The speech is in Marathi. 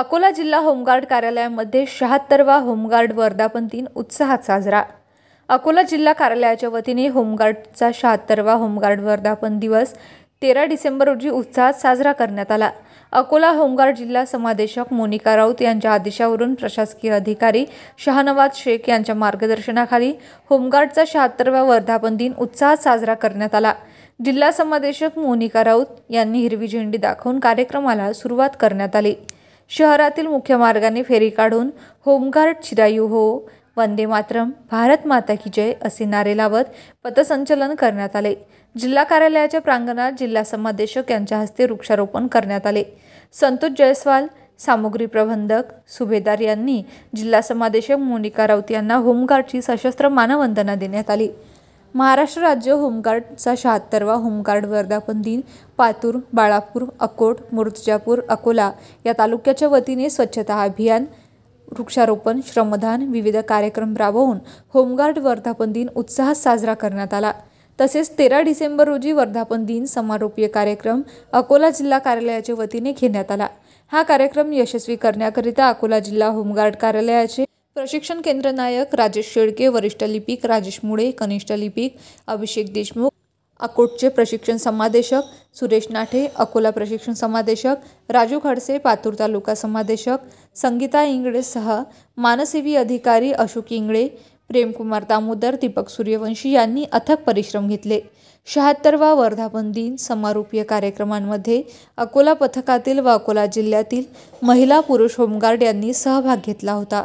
अकोला जिल्हा होमगार्ड कार्यालयामध्ये शहात्तरवा होमगार्ड वर्धापन दिन उत्साहात साजरा अकोला जिल्हा कार्यालयाच्या वतीने होमगार्डचा शहात्तरवा होमगार्ड वर्धापन दिवस तेरा डिसेंबर रोजी उत्साहात साजरा करण्यात आला अकोला होमगार्ड जिल्हा समादेशक मोनिका राऊत यांच्या आदेशावरून प्रशासकीय अधिकारी शहानवाज शेख यांच्या मार्गदर्शनाखाली होमगार्डचा शहात्तरवा वर्धापन दिन उत्साहात साजरा करण्यात आला जिल्हा समादेशक मोनिका राऊत यांनी हिरवी झेंडी दाखवून कार्यक्रमाला सुरुवात करण्यात आली शहरातील मुख्य मार्गाने फेरी काढून होमगार्ड चिरायू हो वंदे मातरम भारत माता की जय असे नारे लावत पथसंचलन करण्यात आले जिल्हा कार्यालयाच्या प्रांगणात जिल्हा समादेशक यांच्या हस्ते वृक्षारोपण करण्यात आले संतोष जयस्वाल सामुग्री प्रबंधक सुभेदार यांनी जिल्हा समादेशक मोनिका राऊत यांना होमगार्डची सशस्त्र मानवंदना देण्यात आली महाराष्ट्र राज्य होमगार्डचा शहात्तरवा होमगार्ड वर्धापन दिन पातूर बाळापूर अकोट मुर्तजापूर अकोला या तालुक्याच्या वतीने स्वच्छता अभियान वृक्षारोपण श्रमदान विविध कार्यक्रम राबवून होमगार्ड वर्धापन दिन उत्साहात साजरा करण्यात आला तसेच तेरा डिसेंबर रोजी वर्धापन दिन समारोपीय कार्यक्रम अकोला जिल्हा कार्यालयाच्या वतीने घेण्यात आला हा कार्यक्रम यशस्वी करण्याकरिता अकोला जिल्हा होमगार्ड कार्यालयाचे प्रशिक्षण केंद्र नायक राजेश शेळके वरिष्ठ लिपिक राजेश मुळे कनिष्ठ लिपिक अभिषेक देशमुख अकोटचे प्रशिक्षण समादेशक सुरेश नाठे अकोला प्रशिक्षण समादेशक राजू खडसे पातूर तालुका समादेशक संगीता इंगळेसह मानसेवी अधिकारी अशोक इंगळे प्रेमकुमार दामोदर दीपक सूर्यवंशी यांनी अथक परिश्रम घेतले शहात्तरवा वर्धापन दिन समारोपीय कार्यक्रमांमध्ये अकोला पथकातील व अकोला जिल्ह्यातील महिला पुरुष होमगार्ड यांनी सहभाग घेतला होता